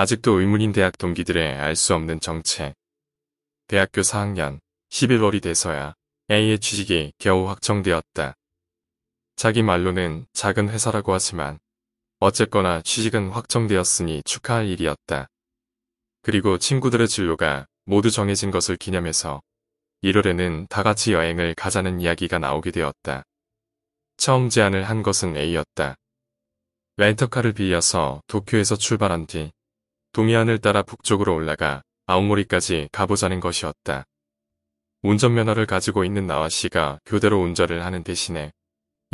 아직도 의문인 대학 동기들의 알 수 없는 정체. 대학교 4학년 11월이 돼서야 A의 취직이 겨우 확정되었다. 자기 말로는 작은 회사라고 하지만 어쨌거나 취직은 확정되었으니 축하할 일이었다. 그리고 친구들의 진로가 모두 정해진 것을 기념해서 1월에는 다 같이 여행을 가자는 이야기가 나오게 되었다. 처음 제안을 한 것은 A였다. 렌터카를 빌려서 도쿄에서 출발한 뒤 동해안을 따라 북쪽으로 올라가 아오모리까지 가보자는 것이었다. 운전면허를 가지고 있는 나와 씨가 교대로 운전을 하는 대신에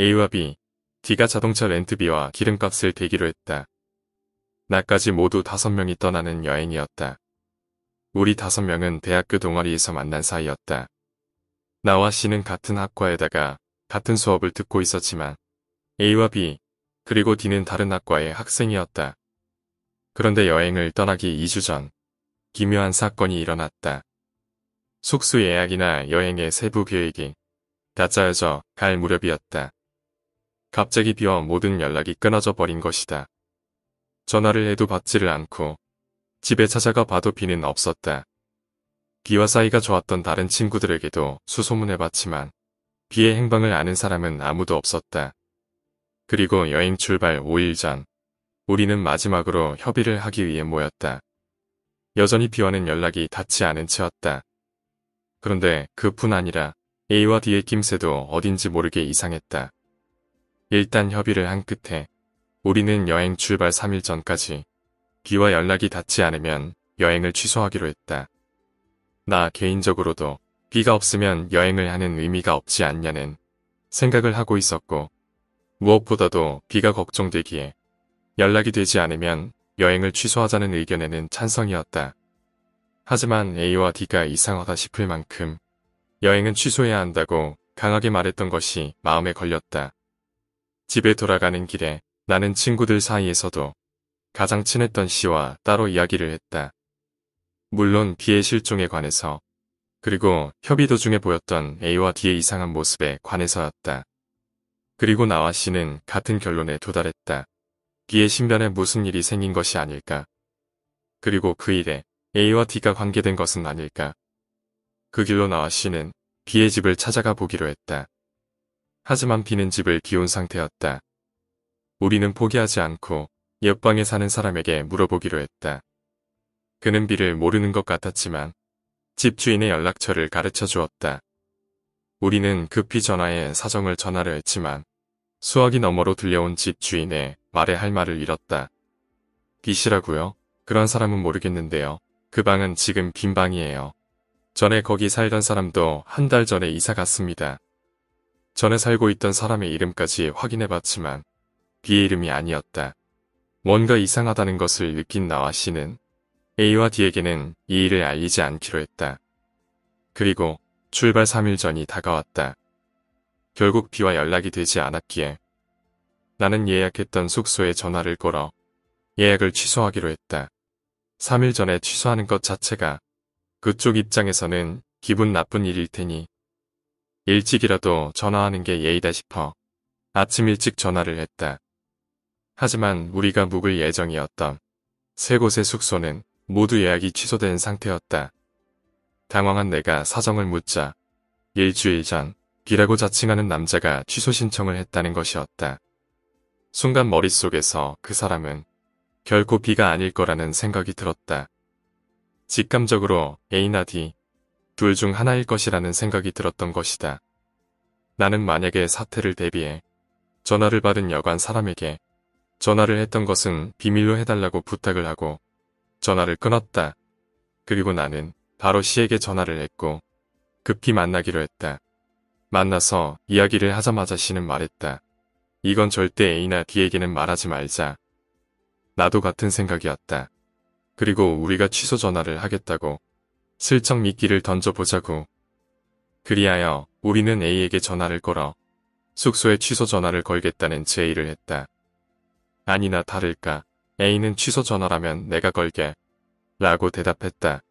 A와 B, D가 자동차 렌트비와 기름값을 대기로 했다. 나까지 모두 다섯 명이 떠나는 여행이었다. 우리 다섯 명은 대학교 동아리에서 만난 사이였다. 나와 씨는 같은 학과에다가 같은 수업을 듣고 있었지만 A와 B, 그리고 D는 다른 학과의 학생이었다. 그런데 여행을 떠나기 2주 전 기묘한 사건이 일어났다. 숙소 예약이나 여행의 세부 계획이 다 짜여져 갈 무렵이었다. 갑자기 비어 모든 연락이 끊어져 버린 것이다. 전화를 해도 받지를 않고 집에 찾아가 봐도 비는 없었다. 비와 사이가 좋았던 다른 친구들에게도 수소문해봤지만 비의 행방을 아는 사람은 아무도 없었다. 그리고 여행 출발 5일 전 우리는 마지막으로 협의를 하기 위해 모였다. 여전히 비와는 연락이 닿지 않은 채였다. 그런데 그뿐 아니라 A와 D의 낌새도 어딘지 모르게 이상했다. 일단 협의를 한 끝에 우리는 여행 출발 3일 전까지 B와 연락이 닿지 않으면 여행을 취소하기로 했다. 나 개인적으로도 B가 없으면 여행을 하는 의미가 없지 않냐는 생각을 하고 있었고 무엇보다도 B가 걱정되기에 연락이 되지 않으면 여행을 취소하자는 의견에는 찬성이었다. 하지만 A와 D가 이상하다 싶을 만큼 여행은 취소해야 한다고 강하게 말했던 것이 마음에 걸렸다. 집에 돌아가는 길에 나는 친구들 사이에서도 가장 친했던 C와 따로 이야기를 했다. 물론 B의 실종에 관해서 그리고 협의 도중에 보였던 A와 D의 이상한 모습에 관해서였다. 그리고 나와 C는 같은 결론에 도달했다. 그의 신변에 무슨 일이 생긴 것이 아닐까. 그리고 그 일에 A와 D가 관계된 것은 아닐까. 그 길로 나와 C는 B의 집을 찾아가 보기로 했다. 하지만 B는 집을 비운 상태였다. 우리는 포기하지 않고 옆방에 사는 사람에게 물어보기로 했다. 그는 B를 모르는 것 같았지만 집주인의 연락처를 가르쳐 주었다. 우리는 급히 전화해 사정을 전하려 했지만 수화기 너머로 들려온 집 주인의 말에 할 말을 잃었다. 귀시라고요 그런 사람은 모르겠는데요. 그 방은 지금 빈 방이에요. 전에 거기 살던 사람도 한 달 전에 이사 갔습니다. 전에 살고 있던 사람의 이름까지 확인해봤지만 B의 이름이 아니었다. 뭔가 이상하다는 것을 느낀 나와 씨는 A와 D에게는 이 일을 알리지 않기로 했다. 그리고 출발 3일 전이 다가왔다. 결국 비와 연락이 되지 않았기에 나는 예약했던 숙소에 전화를 걸어 예약을 취소하기로 했다. 3일 전에 취소하는 것 자체가 그쪽 입장에서는 기분 나쁜 일일 테니 일찍이라도 전화하는 게 예의다 싶어 아침 일찍 전화를 했다. 하지만 우리가 묵을 예정이었던 세 곳의 숙소는 모두 예약이 취소된 상태였다. 당황한 내가 사정을 묻자 일주일 전 B라고 자칭하는 남자가 취소 신청을 했다는 것이었다. 순간 머릿속에서 그 사람은 결코 비가 아닐 거라는 생각이 들었다. 직감적으로 A나 D 둘 중 하나일 것이라는 생각이 들었던 것이다. 나는 만약에 사태를 대비해 전화를 받은 여관 사람에게 전화를 했던 것은 비밀로 해달라고 부탁을 하고 전화를 끊었다. 그리고 나는 바로 C에게 전화를 했고 급히 만나기로 했다. 만나서 이야기를 하자마자 씨는 말했다. 이건 절대 A나 d 에게는 말하지 말자. 나도 같은 생각이었다. 그리고 우리가 취소 전화를 하겠다고 슬쩍 미끼를 던져보자고. 그리하여 우리는 A에게 전화를 걸어 숙소에 취소 전화를 걸겠다는 제의를 했다. 아니나 다를까 A는 취소 전화라면 내가 걸게 라고 대답했다.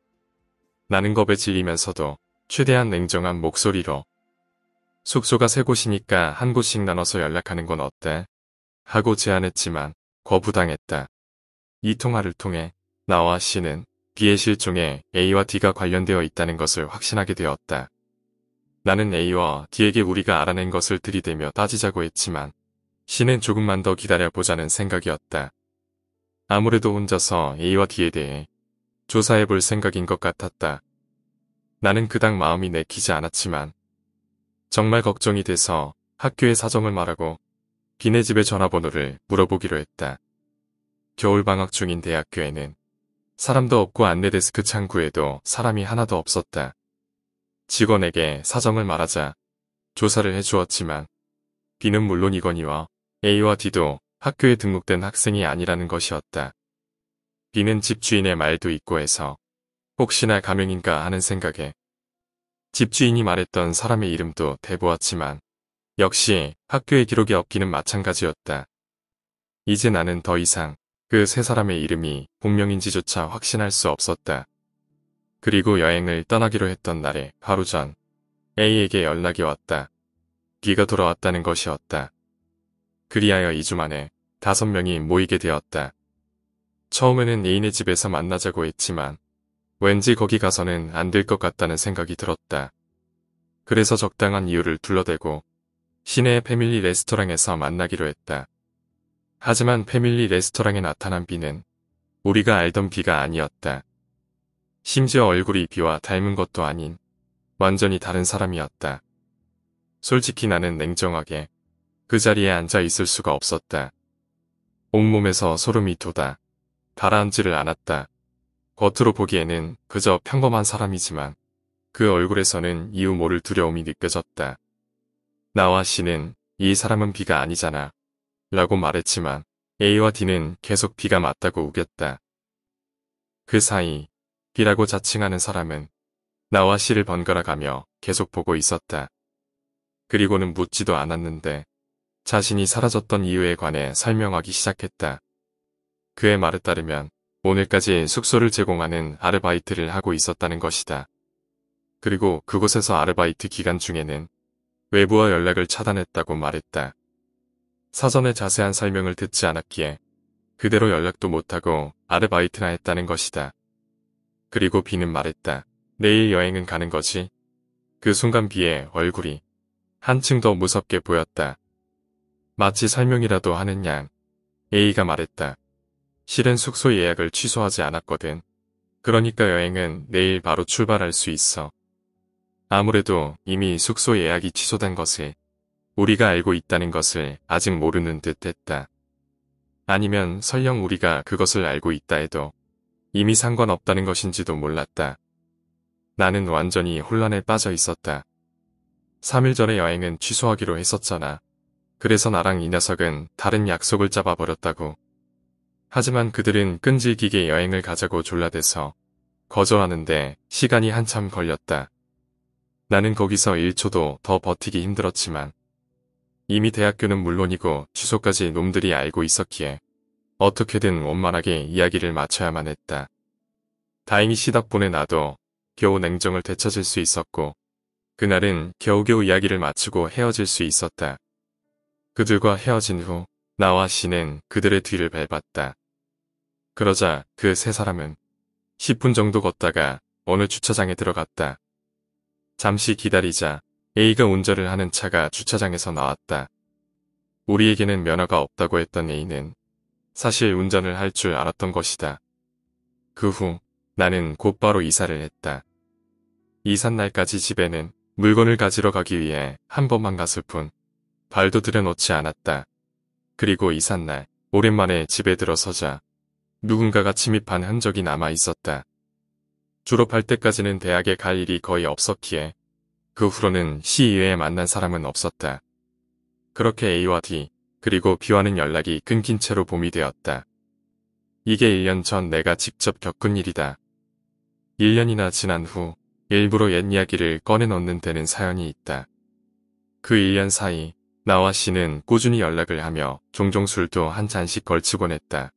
나는 겁에 질리면서도 최대한 냉정한 목소리로 숙소가 세 곳이니까 한 곳씩 나눠서 연락하는 건 어때? 하고 제안했지만 거부당했다. 이 통화를 통해 나와 씨는 B의 실종에 A와 D가 관련되어 있다는 것을 확신하게 되었다. 나는 A와 D에게 우리가 알아낸 것을 들이대며 따지자고 했지만 씨는 조금만 더 기다려보자는 생각이었다. 아무래도 혼자서 A와 D에 대해 조사해볼 생각인 것 같았다. 나는 그닥 마음이 내키지 않았지만 정말 걱정이 돼서 학교의 사정을 말하고 비네 집의 전화번호를 물어보기로 했다. 겨울방학 중인 대학교에는 사람도 없고 안내데스크 창구에도 사람이 하나도 없었다. 직원에게 사정을 말하자 조사를 해주었지만 B는 물론이거니와 A와 D도 학교에 등록된 학생이 아니라는 것이었다. B는 집주인의 말도 있고 해서 혹시나 가명인가 하는 생각에 집주인이 말했던 사람의 이름도 대보았지만 역시 학교의 기록에 없기는 마찬가지였다. 이제 나는 더 이상 그 세 사람의 이름이 본명인지조차 확신할 수 없었다. 그리고 여행을 떠나기로 했던 날에 하루 전 A에게 연락이 왔다. B가 돌아왔다는 것이었다. 그리하여 2주 만에 다섯 명이 모이게 되었다. 처음에는 A네 집에서 만나자고 했지만 왠지 거기 가서는 안 될 것 같다는 생각이 들었다. 그래서 적당한 이유를 둘러대고 시내의 패밀리 레스토랑에서 만나기로 했다. 하지만 패밀리 레스토랑에 나타난 비는 우리가 알던 비가 아니었다. 심지어 얼굴이 비와 닮은 것도 아닌 완전히 다른 사람이었다. 솔직히 나는 냉정하게 그 자리에 앉아 있을 수가 없었다. 온몸에서 소름이 돋아 가라앉지를 않았다. 겉으로 보기에는 그저 평범한 사람이지만 그 얼굴에서는 이유 모를 두려움이 느껴졌다. 나와 씨는이 사람은 비가 아니잖아. 라고 말했지만 A와 D는 계속 비가 맞다고 우겼다. 그 사이 B라고 자칭하는 사람은 나와 씨를 번갈아 가며 계속 보고 있었다. 그리고는 묻지도 않았는데 자신이 사라졌던 이유에 관해 설명하기 시작했다. 그의 말에 따르면 오늘까지 숙소를 제공하는 아르바이트를 하고 있었다는 것이다. 그리고 그곳에서 아르바이트 기간 중에는 외부와 연락을 차단했다고 말했다. 사전에 자세한 설명을 듣지 않았기에 그대로 연락도 못하고 아르바이트나 했다는 것이다. 그리고 비는 말했다. 내일 여행은 가는 거지? 그 순간 비의 얼굴이 한층 더 무섭게 보였다. 마치 설명이라도 하는 양 A가 말했다. 실은 숙소 예약을 취소하지 않았거든. 그러니까 여행은 내일 바로 출발할 수 있어. 아무래도 이미 숙소 예약이 취소된 것을 우리가 알고 있다는 것을 아직 모르는 듯 했다. 아니면 설령 우리가 그것을 알고 있다 해도 이미 상관없다는 것인지도 몰랐다. 나는 완전히 혼란에 빠져 있었다. 3일 전에 여행은 취소하기로 했었잖아. 그래서 나랑 이 녀석은 다른 약속을 잡아버렸다고. 하지만 그들은 끈질기게 여행을 가자고 졸라대서 거절하는데 시간이 한참 걸렸다. 나는 거기서 1초도 더 버티기 힘들었지만 이미 대학교는 물론이고 주소까지 놈들이 알고 있었기에 어떻게든 원만하게 이야기를 마쳐야만 했다. 다행히 시닥보에 나도 겨우 냉정을 되찾을 수 있었고 그날은 겨우겨우 이야기를 마치고 헤어질 수 있었다. 그들과 헤어진 후 나와 씨는 그들의 뒤를 밟았다. 그러자 그 세 사람은 10분 정도 걷다가 어느 주차장에 들어갔다. 잠시 기다리자 A가 운전을 하는 차가 주차장에서 나왔다. 우리에게는 면허가 없다고 했던 A는 사실 운전을 할 줄 알았던 것이다. 그 후 나는 곧바로 이사를 했다. 이삿날까지 집에는 물건을 가지러 가기 위해 한 번만 갔을 뿐 발도 들여놓지 않았다. 그리고 이삿날 오랜만에 집에 들어서자 누군가가 침입한 흔적이 남아 있었다. 졸업할 때까지는 대학에 갈 일이 거의 없었기에 그 후로는 C 이외에 e 만난 사람은 없었다. 그렇게 A와 D 그리고 B와는 연락이 끊긴 채로 봄이 되었다. 이게 1년 전 내가 직접 겪은 일이다. 1년이나 지난 후 일부러 옛 이야기를 꺼내놓는 데는 사연이 있다. 그 1년 사이 나와 씨는 꾸준히 연락을 하며 종종 술도 한 잔씩 걸치곤 했다.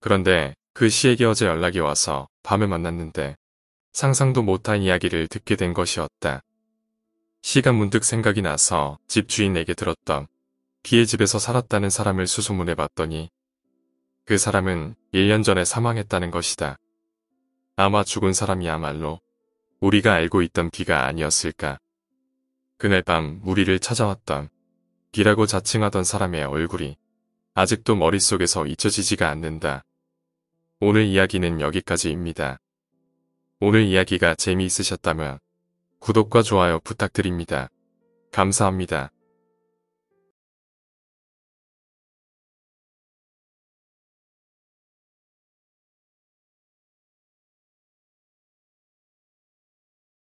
그런데 그 씨에게 어제 연락이 와서 밤에 만났는데 상상도 못한 이야기를 듣게 된 것이었다. 씨가 문득 생각이 나서 집 주인에게 들었던 그의 집에서 살았다는 사람을 수소문해 봤더니 그 사람은 1년 전에 사망했다는 것이다. 아마 죽은 사람이야말로 우리가 알고 있던 비가 아니었을까. 그날 밤 우리를 찾아왔던 비라고 자칭하던 사람의 얼굴이 아직도 머릿속에서 잊혀지지가 않는다. 오늘 이야기는 여기까지입니다. 오늘 이야기가 재미있으셨다면 구독과 좋아요 부탁드립니다. 감사합니다.